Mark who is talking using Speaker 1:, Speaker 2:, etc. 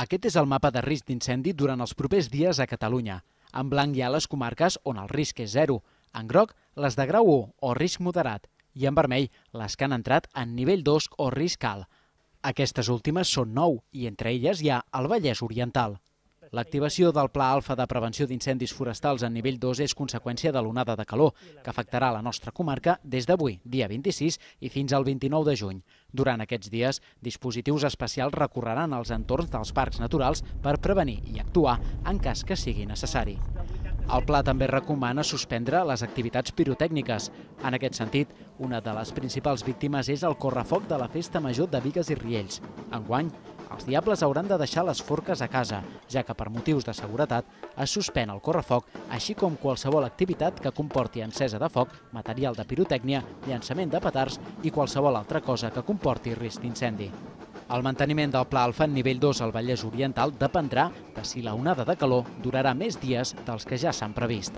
Speaker 1: Aquest és el mapa de risc d'incendi durant els propers dies a Catalunya. En blanc hi ha les comarques on el risc és zero, en groc les de grau 1 o risc moderat i en vermell les que han entrat en nivell 2 o risc alt. Aquestes últimes són nou i entre elles hi ha el Vallès Oriental. L'activació del Pla Alfa de Prevenció d'Incendis Forestals en nivell 2 és conseqüència de l'onada de calor, que afectarà la nostra comarca des d'avui, dia 26, i fins al 29 de juny. Durant aquests dies, dispositius especials recorreran als entorns dels parcs naturals per prevenir i actuar en cas que sigui necessari. El pla també recomana suspendre les activitats pirotècniques. En aquest sentit, una de les principals víctimes és el correfoc de la Festa Major de Vigues i Riells. Enguany, els diables hauran de deixar les forques a casa, ja que per motius de seguretat es suspèn el correfoc, així com qualsevol activitat que comporti encesa de foc, material de pirotècnia, llançament de petards i qualsevol altra cosa que comporti risc d'incendi. El manteniment del Pla Alfa en nivell 2 al Vallès Oriental dependrà de si la onada de calor durarà més dies dels que ja s'han previst.